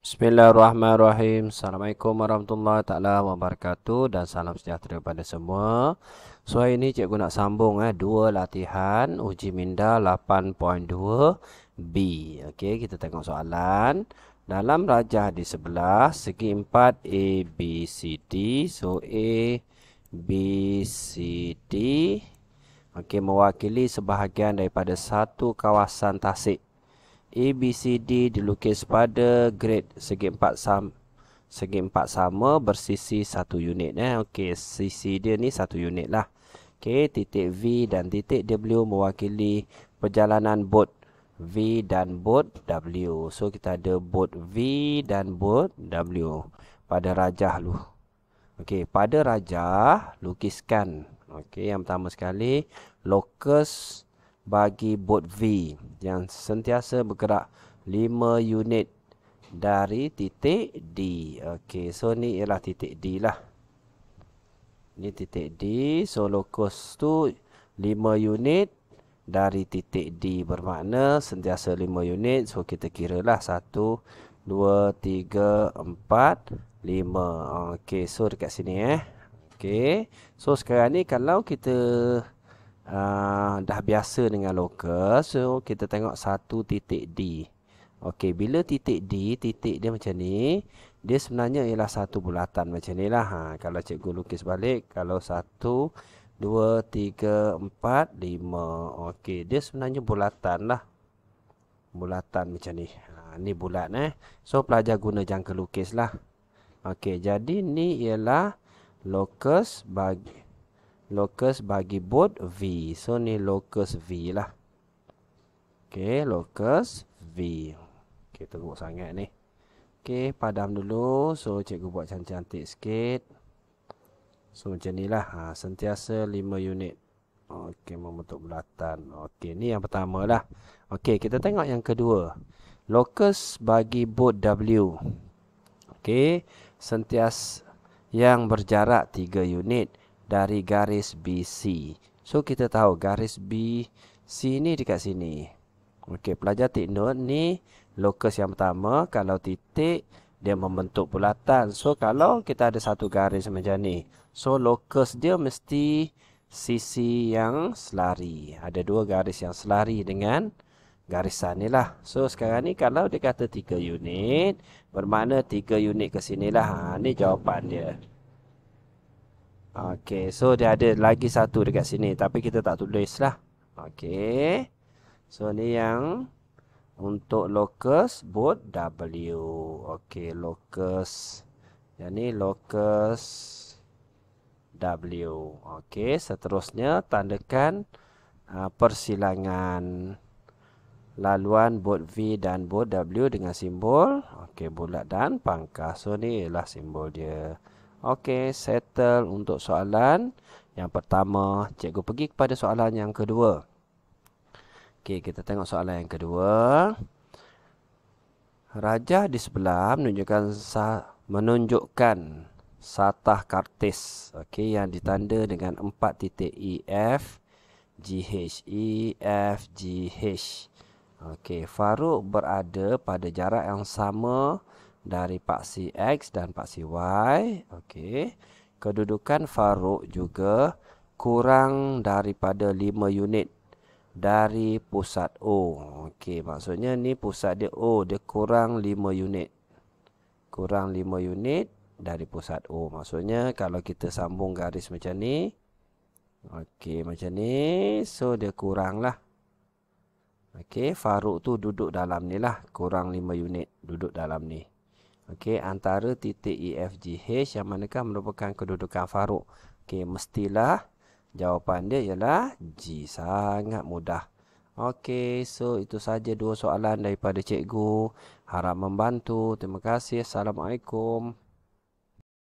Bismillahirrahmanirrahim. Assalamualaikum warahmatullahi taala wabarakatuh dan salam sejahtera kepada semua. So hari ini cikgu nak sambung eh dua latihan uji minda 8.2 B. Okey, kita tengok soalan. Dalam rajah di sebelah segi 4 ABCD. So A B C D okey mewakili sebahagian daripada satu kawasan tasik. A, B, C, D dilukis pada grid segi empat sam segi empat sama bersisi satu unit. Eh. Okey, sisi dia ni satu unit lah. Okey, titik V dan titik W mewakili perjalanan bot V dan bot W. So, kita ada bot V dan bot W pada rajah lu. Okey, pada rajah, lukiskan. Okey, yang pertama sekali, lokus lokus bagi bot V yang sentiasa bergerak 5 unit dari titik D. Okey, so ni ialah titik D lah. Ini titik D, so locus tu 5 unit dari titik D bermakna sentiasa 5 unit so kita kira lah 1 2 3 4 5. Okey, so dekat sini eh. Okey. So sekarang ni kalau kita uh, dah biasa dengan lokal so kita tengok satu titik D Okey, bila titik D, titik dia macam ni Dia sebenarnya ialah satu bulatan macam ni lah ha, Kalau cikgu lukis balik Kalau satu, dua, tiga, empat, lima Okey, dia sebenarnya bulatan lah Bulatan macam ni ha, Ni bulat eh So, pelajar guna jangka lukis lah Okey, jadi ni ialah Lokus bagi locus bagi bot V. So, ni locus V lah. Okay, locus V. Okay, teruk sangat ni. Okay, padam dulu. So, cikgu buat cantik-cantik sikit. So, macam ni lah. Ha, sentiasa 5 unit. Okay, membentuk bulatan. Okay, ni yang pertama lah. Okay, kita tengok yang kedua. Locus bagi bot W. Okay, sentiasa yang berjarak 3 unit dari garis BC. So kita tahu garis BC ni dekat sini. Okey, pelajar take note ni lokus yang pertama kalau titik dia membentuk bulatan. So kalau kita ada satu garis macam ni. So lokus dia mesti sisi yang selari. Ada dua garis yang selari dengan garisan ni lah. So sekarang ni kalau dia kata 3 unit, bermakna 3 unit ke sinilah. Ha ni jawapan dia. Okey, so dia ada lagi satu dekat sini tapi kita tak tulis lah. Okey. So ni yang untuk locus boot W. Okey, locus. Yang ni locus W. Okey, seterusnya tandakan uh, persilangan laluan boot V dan boot W dengan simbol okey bulat dan pangkas. So ni ialah simbol dia. Okey, settle untuk soalan yang pertama. Cikgu pergi kepada soalan yang kedua. Okey, kita tengok soalan yang kedua. Raja di sebelah menunjukkan menunjukkan satah kartis. Okey, yang ditanda dengan empat titik E F G H E F G H. Okey, Faruk berada pada jarak yang sama dari paksi X dan paksi Y. Okey. Kedudukan Farouk juga kurang daripada 5 unit dari pusat O. Okey, maksudnya ni pusat dia O, dia kurang 5 unit. Kurang 5 unit dari pusat O. Maksudnya kalau kita sambung garis macam ni. Okey, macam ni. So, dia kurang lah. Okey, Faruk tu duduk dalam ni lah. Kurang 5 unit duduk dalam ni. Okey, antara titik EFGH yang manakah merupakan kedudukan Farouk? Okey, mestilah jawapan dia ialah G. Sangat mudah. Okey, so itu saja dua soalan daripada cikgu. Harap membantu. Terima kasih. Assalamualaikum.